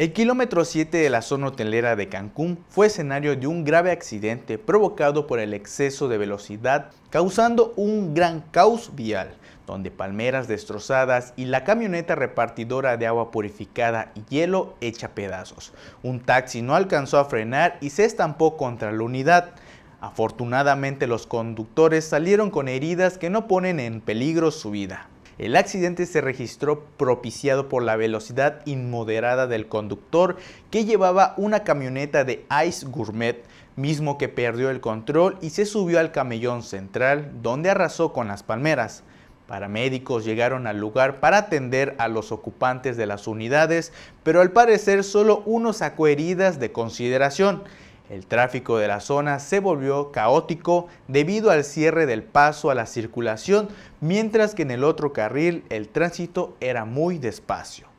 El kilómetro 7 de la zona hotelera de Cancún fue escenario de un grave accidente provocado por el exceso de velocidad, causando un gran caos vial, donde palmeras destrozadas y la camioneta repartidora de agua purificada y hielo hecha pedazos. Un taxi no alcanzó a frenar y se estampó contra la unidad. Afortunadamente los conductores salieron con heridas que no ponen en peligro su vida. El accidente se registró propiciado por la velocidad inmoderada del conductor que llevaba una camioneta de Ice Gourmet, mismo que perdió el control y se subió al camellón central donde arrasó con las palmeras. Paramédicos llegaron al lugar para atender a los ocupantes de las unidades, pero al parecer solo uno sacó heridas de consideración. El tráfico de la zona se volvió caótico debido al cierre del paso a la circulación, mientras que en el otro carril el tránsito era muy despacio.